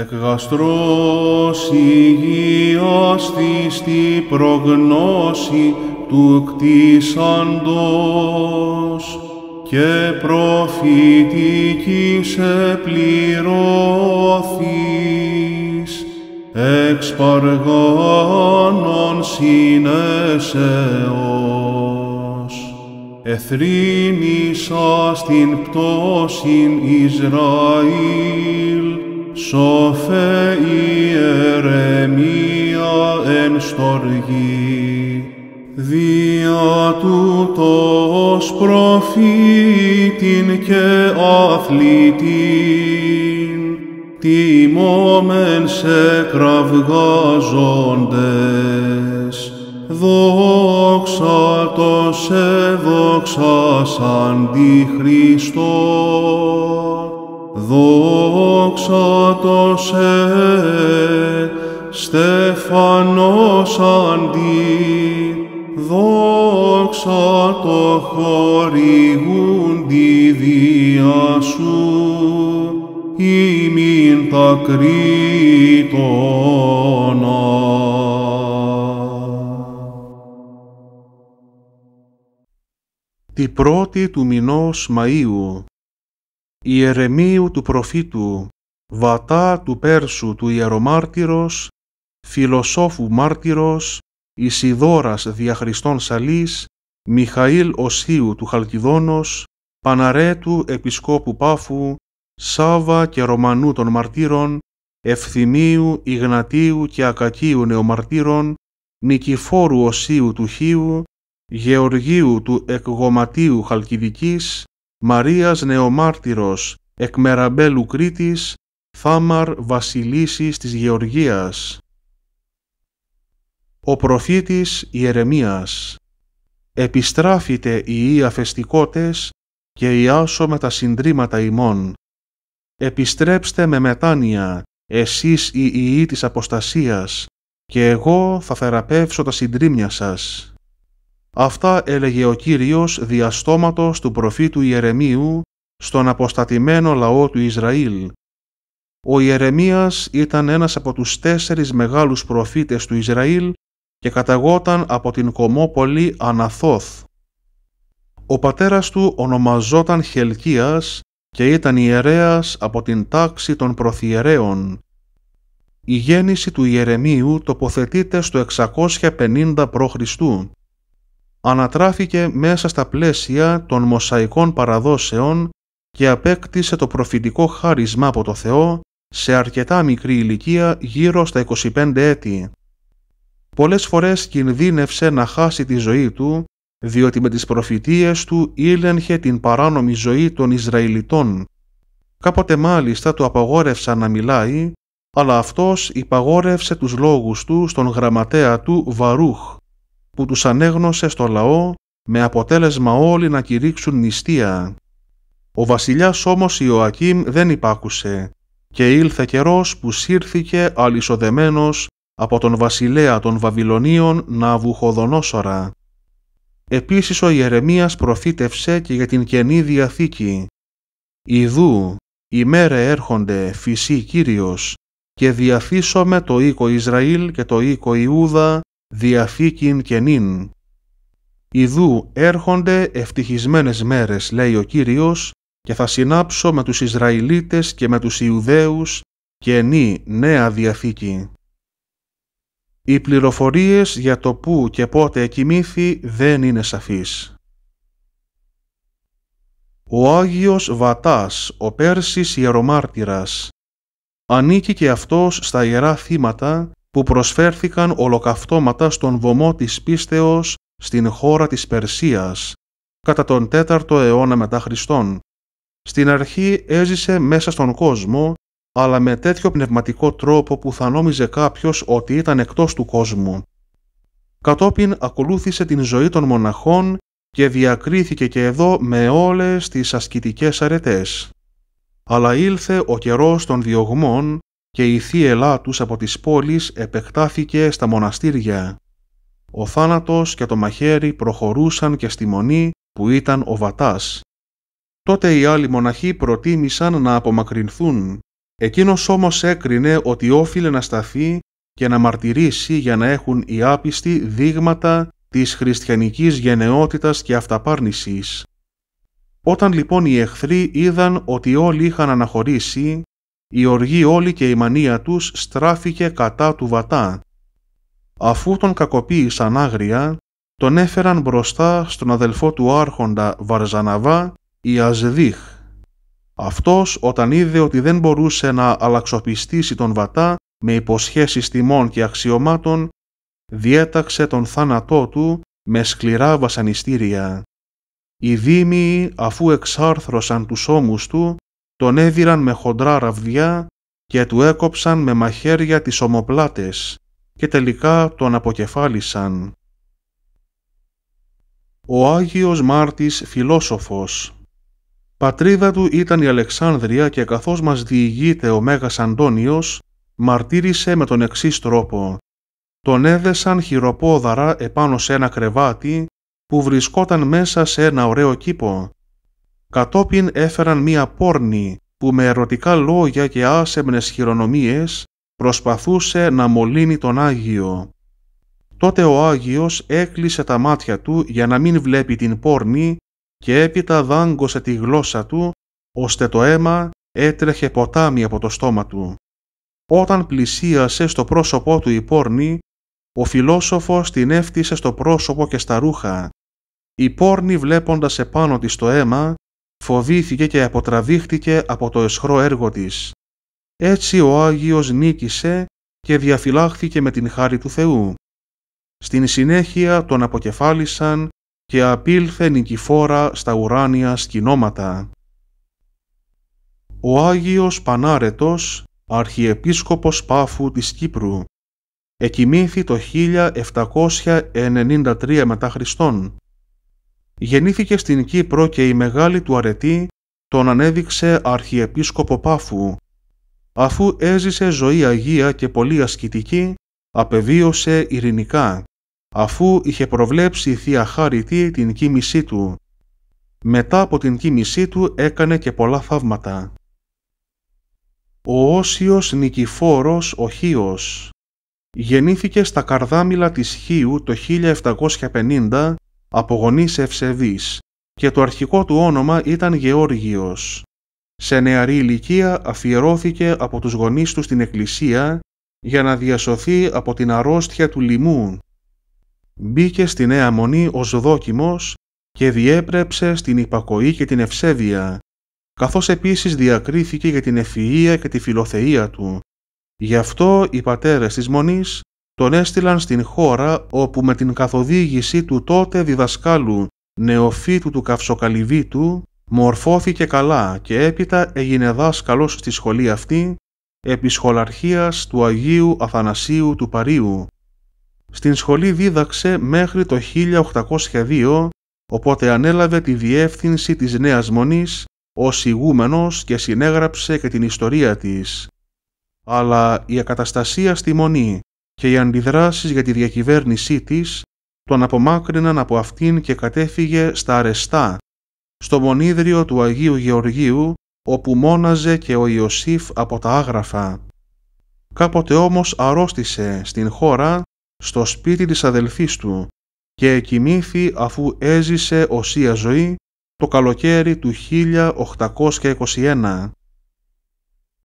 Εκ γαστρός της τη προγνώση του κτίσαντος και προφητικής σε πληρώθης εξ παργάνων συνέσεως εθρύνησα στην πτώση Ισραήλ η Ερεμία εν στοργή. Δια τούτος προφήτην και αθλητήν, τιμόμεν σε κραυγάζοντες, δόξα το σε δόξα σαν τη Δόξα το σε στεφανός αντί, δόξα το χορηγούντι διά σου, ημίν τα κρίτωνα. Τη πρώτη του μηνός Μαΐου Ιερεμίου του προφήτου, βατά του Πέρσου του ιερομάρτυρος, φιλοσόφου μάρτυρος, Ισιδόρας διαχριστών Σαλής, Μιχαήλ Οσίου του Χαλκιδόνος, Παναρέτου Επισκόπου Πάφου, Σάβα και Ρωμανού των Μαρτύρων, Ευθυμίου, Ιγνατίου και Ακακίου Νεομαρτύρων, Νικηφόρου Οσίου του Χίου, Γεωργίου του Εκγωματίου Χαλκιδικής, Μαρίας Νεομάρτυρος, Μεραμπέλου Κρήτης, Θάμαρ Βασιλίσης της Γεωργίας. Ο προφήτης Ιερεμίας. Επιστράφητε οι αφεστικότες και οι με τα συντρίμματα ημών. Επιστρέψτε με μετάνοια, εσείς οι ιοί της αποστασίας, και εγώ θα θεραπεύσω τα συντρίμια σας. Αυτά έλεγε ο Κύριος διαστόματος του προφήτου Ιερεμίου στον αποστατημένο λαό του Ισραήλ. Ο Ιερεμίας ήταν ένας από τους τέσσερις μεγάλους προφήτες του Ισραήλ και καταγόταν από την κομμόπολη Αναθόθ. Ο πατέρας του ονομαζόταν Χελκίας και ήταν ιερέας από την τάξη των προθιερέων. Η γέννηση του Ιερεμίου τοποθετείται στο 650 π.Χ ανατράφηκε μέσα στα πλαίσια των μοσαϊκών παραδόσεων και απέκτησε το προφητικό χάρισμά από το Θεό σε αρκετά μικρή ηλικία γύρω στα 25 έτη. Πολλές φορές κινδύνευσε να χάσει τη ζωή του, διότι με τις προφητείες του ήλενχε την παράνομη ζωή των Ισραηλιτών. Κάποτε μάλιστα του απαγόρευσαν να μιλάει, αλλά αυτός υπαγόρευσε τους λόγους του στον γραμματέα του Βαρούχ, που τους ανέγνωσε στο λαό με αποτέλεσμα όλοι να κηρύξουν νηστεία. Ο βασιλιάς όμως Ιωακήμ δεν υπάκουσε και ήλθε καιρός που σύρθηκε αλυσοδεμένος από τον βασιλέα των Βαβυλωνίων Ναβουχοδονόσορα. Επίσης ο Ιερεμίας προφήτευσε και για την Καινή Διαθήκη. «Ιδού, οι μέρε έρχονται, φυσή Κύριος, και διαθίσομαι το οίκο Ισραήλ και το οίκο Ιούδα διαθήκην και νυν. Ιδού έρχονται ευτυχισμένες μέρες, λέει ο Κύριος, και θα συνάψω με τους Ισραηλίτες και με τους Ιουδαίους και νέα διαθήκη. Οι πληροφορίες για το πού και πότε εκοιμήθη δεν είναι σαφείς. Ο Άγιος Βατάς, ο Πέρσης Ιερομάρτυρας, ανήκει και αυτός στα Ιερά Θύματα που προσφέρθηκαν ολοκαυτώματα στον βωμό της πίστεως στην χώρα της Περσίας, κατά τον 4ο αιώνα μετά Χριστόν. Στην αρχή έζησε μέσα στον κόσμο, αλλά με τέτοιο πνευματικό τρόπο που θα νόμιζε κάποιος ότι ήταν εκτός του κόσμου. Κατόπιν ακολούθησε την ζωή των μοναχών και διακρίθηκε και εδώ με όλες τις ασκητικές αρετές. Αλλά ήλθε ο καιρός των διωγμών και η θύελά τους από τις πόλεις επεκτάθηκε στα μοναστήρια. Ο θάνατος και το μαχαίρι προχωρούσαν και στη μονή που ήταν ο Βατάς. Τότε οι άλλοι μοναχοί προτίμησαν να απομακρυνθούν. Εκείνος όμως έκρινε ότι όφιλε να σταθεί και να μαρτυρήσει για να έχουν οι άπιστοι δείγματα της χριστιανικής γενναιότητας και αυταπάρνησης. Όταν λοιπόν οι εχθροί είδαν ότι όλοι είχαν αναχωρήσει, η οργή όλη και η μανία τους στράφηκε κατά του βατά. Αφού τον κακοποίησαν άγρια, τον έφεραν μπροστά στον αδελφό του άρχοντα Βαρζαναβά, η Αζδίχ. Αυτός όταν είδε ότι δεν μπορούσε να αλλαξοπιστήσει τον βατά με υποσχέσεις τιμών και αξιωμάτων, διέταξε τον θάνατό του με σκληρά βασανιστήρια. Οι δήμοι, αφού εξάρθρωσαν τους ώμους του, τον έδιραν με χοντρά ραβδιά και του έκοψαν με μαχαίρια τις ομοπλάτες και τελικά τον αποκεφάλισαν. Ο Άγιος Μάρτης Φιλόσοφος Πατρίδα του ήταν η Αλεξάνδρεια και καθώς μας διηγείται ο Μέγας Αντώνιος, μαρτύρησε με τον εξής τρόπο. Τον έδεσαν χειροπόδαρα επάνω σε ένα κρεβάτι που βρισκόταν μέσα σε ένα ωραίο κήπο Κατόπιν έφεραν μία πόρνη που με ερωτικά λόγια και άσεμνες χειρονομίες προσπαθούσε να μολύνει τον Άγιο. Τότε ο Άγιος έκλεισε τα μάτια του για να μην βλέπει την πόρνη και έπειτα δάγκωσε τη γλώσσα του, ώστε το αίμα έτρεχε ποτάμι από το στόμα του. Όταν πλησίασε στο πρόσωπό του η πόρνη, ο φιλόσοφος την έφτισε στο πρόσωπο και στα ρούχα. Η πόρνη βλέποντας επάνω της το αίμα, φοβήθηκε και αποτραβήχτηκε από το εσχρό έργο της. Έτσι ο Άγιος νίκησε και διαφυλάχθηκε με την χάρη του Θεού. Στην συνέχεια τον αποκεφάλισαν και απήλθε νικηφόρα στα ουράνια σκηνώματα. Ο Άγιος Πανάρετος, Αρχιεπίσκοπος Πάφου της Κύπρου, εκοιμήθη το 1793 μετά Χριστόν. Γεννήθηκε στην Κύπρο και η μεγάλη του αρετή τον ανέδειξε Αρχιεπίσκοπο Πάφου. Αφού έζησε ζωή αγία και πολύ ασκητική, απεβίωσε ειρηνικά, αφού είχε προβλέψει η Θεία Χάριτη την κοίμησή του. Μετά από την κοίμησή του έκανε και πολλά θαύματα. Ο Όσιος Νικηφόρος Χίος Γεννήθηκε στα Καρδάμιλα της Χίου το 1750 από γονείς ευσεβείς και το αρχικό του όνομα ήταν Γεώργιος. Σε νεαρή ηλικία αφιερώθηκε από τους γονείς του στην εκκλησία για να διασωθεί από την αρρώστια του λοιμού. Μπήκε στη Νέα Μονή ως δόκιμος και διέπρεψε στην υπακοή και την ευσέβεια, καθώς επίσης διακρίθηκε για την ευφυΐα και τη φιλοθεΐα του. Γι' αυτό οι πατέρες της Μονής τον έστειλαν στην χώρα όπου με την καθοδήγηση του τότε διδασκάλου νεοφύτου του Καυσοκαλυβίτου μορφώθηκε καλά και έπειτα έγινε δάσκαλος στη σχολή αυτή επί του Αγίου Αθανασίου του Παρίου. Στην σχολή δίδαξε μέχρι το 1802, οπότε ανέλαβε τη διεύθυνση της Νέας Μονής ως ηγούμενος και συνέγραψε και την ιστορία της. Αλλά η ακαταστασία στη Μονή και οι αντιδράσεις για τη διακυβέρνησή της τον απομάκρυναν από αυτήν και κατέφυγε στα αρεστά, στο μονίδριο του Αγίου Γεωργίου, όπου μόναζε και ο Ιωσήφ από τα άγραφα. Κάποτε όμως αρρώστησε στην χώρα, στο σπίτι της αδελφής του και εκοιμήθη αφού έζησε οσία ζωή το καλοκαίρι του 1821.